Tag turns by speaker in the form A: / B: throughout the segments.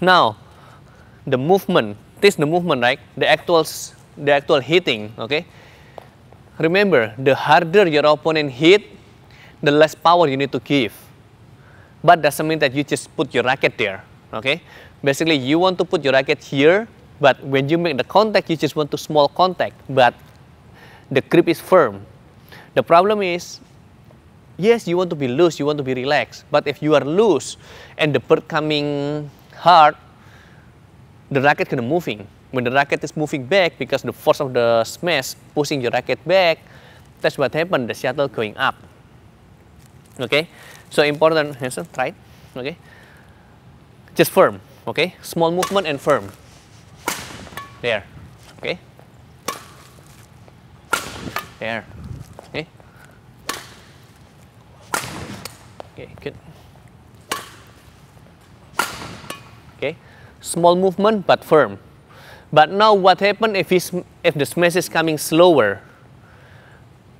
A: Now, the movement, this the movement, right? The actual, the actual hitting, okay? Remember, the harder your opponent hit, the less power you need to give. But doesn't mean that you just put your racket there, okay? Basically, you want to put your racket here, but when you make the contact, you just want to small contact, but the grip is firm. The problem is, yes, you want to be loose, you want to be relaxed, but if you are loose and the bird coming hard, the racket kind of moving. When the racket is moving back because the force of the smash pushing your racket back, that's what happened, the shuttle going up. Okay, so important, right? Okay, just firm, okay? Small movement and firm. There, okay?
B: There, okay?
A: Okay, good. okay? Small movement, but firm. But now what happens if, if the smash is coming slower?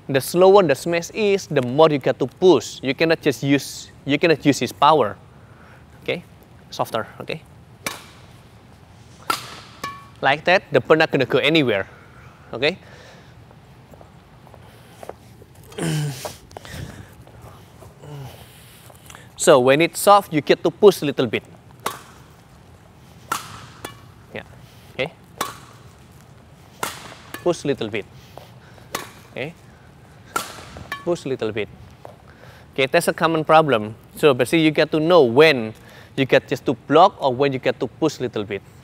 A: The slower the smash is, the more you get to push. You cannot just use, you cannot use his power. Okay, softer, okay? Like that, the bird not gonna go anywhere, okay? so when it's soft, you get to push a little bit. Ya. Oke, Okay. Push little bit. Okay. Push little bit. Okay, that's a common problem. So basically you get to know when you get just to block or when you get to push little bit.